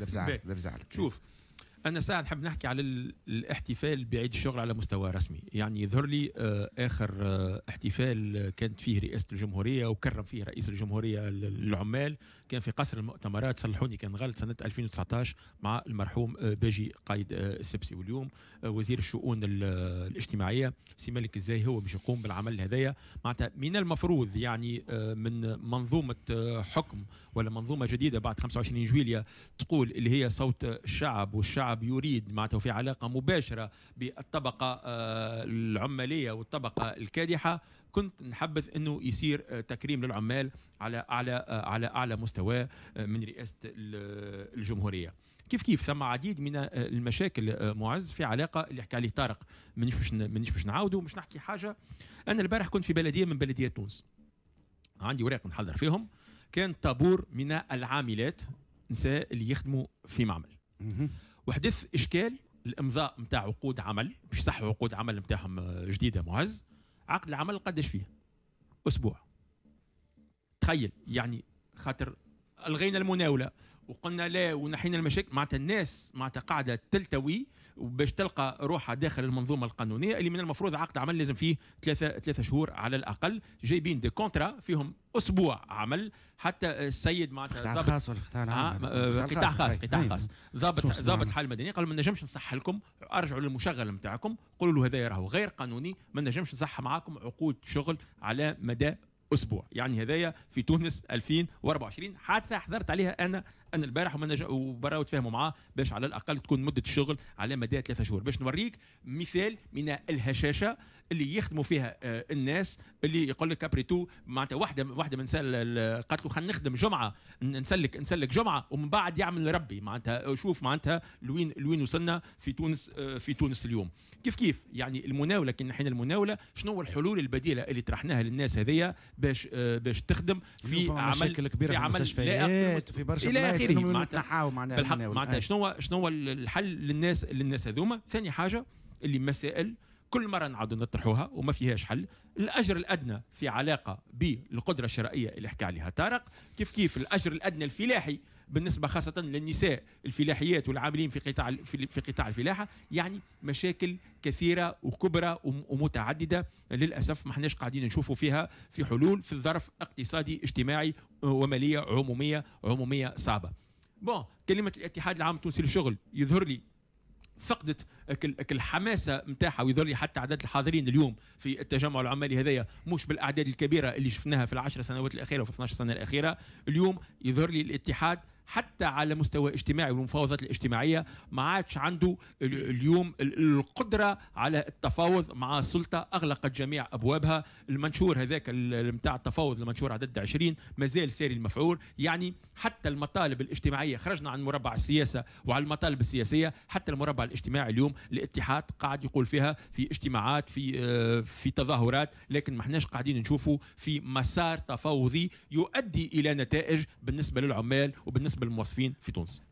برجع لك برجع لك شوف انا ساعه نحب نحكي على الاحتفال بعيد الشغل على مستوى رسمي يعني يظهر لي آه، اخر آه، احتفال كانت فيه رئاسه الجمهوريه وكرم فيه رئيس الجمهوريه العمال كان في قصر المؤتمرات صلحوني كان غلط سنه 2019 مع المرحوم آه، باجي قايد السبسي واليوم وزير الشؤون الاجتماعيه سي مالك ازاي هو باش يقوم بالعمل هذايا معناتها من المفروض يعني من منظومه حكم ولا منظومه جديده بعد 25 جويليا تقول اللي هي صوت الشعب والشعب الشعب يريد معناته في علاقة مباشرة بالطبقة آه، العمالية والطبقة الكادحة كنت نحبذ انه يصير آه، تكريم للعمال على اعلى آه، على اعلى مستوى من رئاسه الجمهوريه كيف كيف ثم عديد من المشاكل معز في علاقه اللي حكى عليه طارق مانيش باش مانيش باش نعاوده مش نحكي حاجه انا البارح كنت في بلديه من بلديه تونس عندي اوراق نحضر فيهم كان طابور من العاملات نساء اللي يخدموا في معمل وحدث اشكال الامضاء نتاع عقود عمل باش صح عقود عمل نتاعهم آه، جديده معز عقد العمل قداش فيه اسبوع تخيل يعني خاطر الغينا المناوله وقلنا لا ونحينا المشاكل معناتها الناس معناتها قاعده تلتوي وباش تلقى روحها داخل المنظومه القانونيه اللي من المفروض عقد عمل لازم فيه ثلاثه ثلاثه شهور على الاقل جايبين دي كونترا فيهم اسبوع عمل حتى السيد معناتها قطاع خاص ولا قطاع عام؟ آه، قطاع آه، خاص قطاع خاص طيب. ضابط ضابط الحال المدنيه قال ما نجمش نصح لكم ارجعوا للمشغل نتاعكم قولوا له هذا راهو غير قانوني ما نجمش نصح معاكم عقود شغل على مدى اسبوع يعني هدايا في تونس 2024 حتى حضرت عليها انا انا البارح ومن وبرا وتفاهموا معاه باش على الاقل تكون مده الشغل على مدى ثلاثة شهور باش نوريك مثال من الهشاشه اللي يخدموا فيها آه، الناس اللي يقول لك ابريتو معناتها واحده واحده من سال قالت له خلينا نخدم جمعه نسلك نسلك جمعه ومن بعد يعمل ربي معناتها آه، شوف معناتها لوين لوين وصلنا في تونس آه، في تونس اليوم كيف كيف يعني المناوله كي حين المناوله شنو الحلول البديله اللي طرحناها للناس هذيا باش آه، باش تخدم في عمل كبيرة في عمل في, في برشا الى اخره معناتها معناتها شنو شنو الحل للناس للناس هذوما ثاني حاجه اللي مسائل كل مره نعاودوا نطرحوها وما فيهاش حل الاجر الادنى في علاقه بالقدره الشرائيه اللي حكى عليها طارق كيف كيف الاجر الادنى الفلاحي بالنسبه خاصه للنساء الفلاحيات والعاملين في قطاع في قطاع الفلاحه يعني مشاكل كثيره وكبرى ومتعدده للاسف ما احناش قاعدين نشوفوا فيها في حلول في الظرف اقتصادي اجتماعي وماليه عموميه عموميه صعبه بون كلمه الاتحاد العام التونسي للشغل يظهر لي فقدت الحماسه نتاعها ويظل حتى عدد الحاضرين اليوم في التجمع العمالي هذايا مش بالاعداد الكبيره اللي شفناها في العشر سنوات الاخيره وفي 12 سنه الاخيره اليوم يظهر لي الاتحاد حتى على مستوى اجتماعي والمفاوضات الاجتماعيه ما عادش عنده اليوم القدره على التفاوض مع السلطه اغلقت جميع ابوابها المنشور هذاك نتاع التفاوض المنشور عدد 20 مازال ساري المفعول يعني حتى المطالب الاجتماعيه خرجنا عن مربع السياسه وعلى المطالب السياسيه حتى المربع الاجتماعي اليوم الاتحاد قاعد يقول فيها في اجتماعات في آه، في تظاهرات لكن ما احناش قاعدين نشوفه في مسار تفاوضي يؤدي الى نتائج بالنسبه للعمال وبالنسبه بالنسبه للموظفين في تونس